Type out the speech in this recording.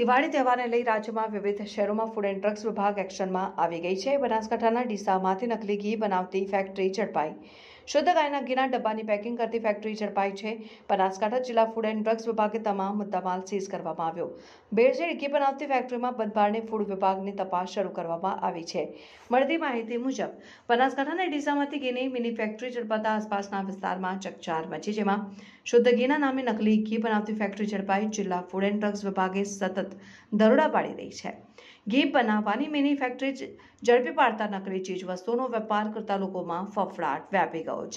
દિવાળી તહેવારને લઈ રાજ્યમાં વિવિધ શહેરોમાં ફૂડ એન્ડ ડ્રગ્સ વિભાગ એક્શનમાં આવી ગઈ છે બનાસકાંઠાના ડીસામાંથી નકલી ઘી બનાવતી ફેક્ટરી ઝડપાઈ શુદ્ધ ગાયના ઘીના ડબ્બાની પેકિંગ કરતી ફેક્ટરી ઝડપાઈ છે બનાસકાંઠા જિલ્લા ફૂડ એન્ડ ડ્રગ્સ વિભાગે તમામ મુદ્દામાલ સીઝ કરવામાં આવ્યો ભેળસેળ ઘી બનાવતી ફેક્ટરીમાં બધભારને ફૂડ વિભાગની તપાસ શરૂ કરવામાં આવી છે મળતી માહિતી મુજબ બનાસકાંઠાના ડીસામાંથી ઘીની મિની ફેક્ટરી ઝડપાતા આસપાસના વિસ્તારમાં ચકચાર મચી જેમાં શુદ્ધ ઘીના નામે નકલી ઘી બનાવતી ફેક્ટરી ઝડપાઈ જિલ્લા ફૂડ એન્ડ ડ્રગ્સ વિભાગે સતત દરોડા પાડી રહી છે ઘી બનાવવાની મેન્યુફેક્ચરી ઝડપી પાડતા નકલી વસ્તુઓનો વેપાર કરતા લોકોમાં ફફડાટ વ્યાપી ગયો છે